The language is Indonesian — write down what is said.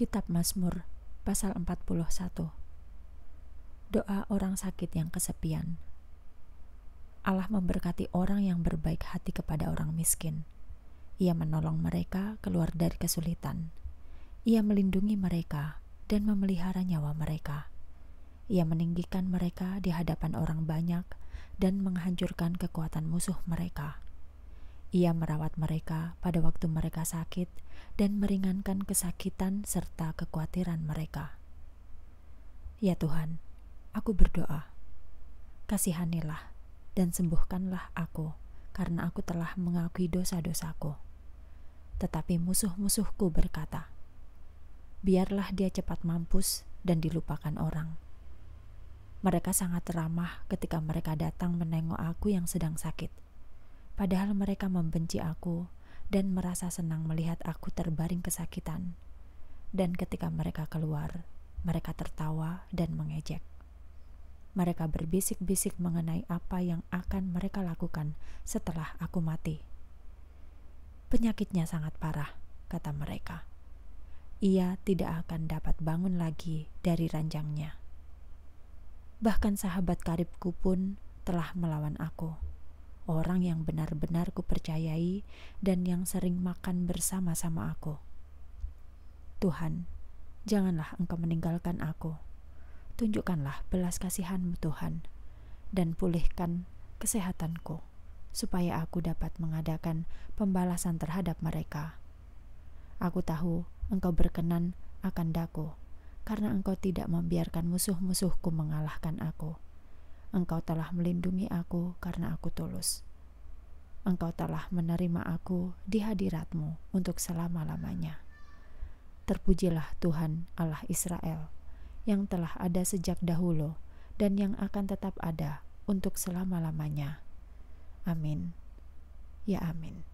Kitab Mazmur pasal 41 Doa orang sakit yang kesepian Allah memberkati orang yang berbaik hati kepada orang miskin Ia menolong mereka keluar dari kesulitan Ia melindungi mereka dan memelihara nyawa mereka Ia meninggikan mereka di hadapan orang banyak dan menghancurkan kekuatan musuh mereka ia merawat mereka pada waktu mereka sakit dan meringankan kesakitan serta kekhawatiran mereka. Ya Tuhan, aku berdoa. Kasihanilah dan sembuhkanlah aku, karena aku telah mengakui dosa-dosaku. Tetapi musuh-musuhku berkata, "Biarlah dia cepat mampus dan dilupakan orang." Mereka sangat ramah ketika mereka datang menengok aku yang sedang sakit Padahal mereka membenci aku dan merasa senang melihat aku terbaring kesakitan. Dan ketika mereka keluar, mereka tertawa dan mengejek. Mereka berbisik-bisik mengenai apa yang akan mereka lakukan setelah aku mati. Penyakitnya sangat parah, kata mereka. Ia tidak akan dapat bangun lagi dari ranjangnya. Bahkan sahabat karibku pun telah melawan aku orang yang benar-benar kupercayai dan yang sering makan bersama-sama aku. Tuhan, janganlah Engkau meninggalkan aku. Tunjukkanlah belas kasihanmu Tuhan, dan pulihkan kesehatanku, supaya aku dapat mengadakan pembalasan terhadap mereka. Aku tahu Engkau berkenan akan daku, karena Engkau tidak membiarkan musuh-musuhku mengalahkan aku. Engkau telah melindungi aku karena aku tulus. Engkau telah menerima aku di hadiratmu untuk selama-lamanya. Terpujilah Tuhan Allah Israel yang telah ada sejak dahulu dan yang akan tetap ada untuk selama-lamanya. Amin. Ya amin.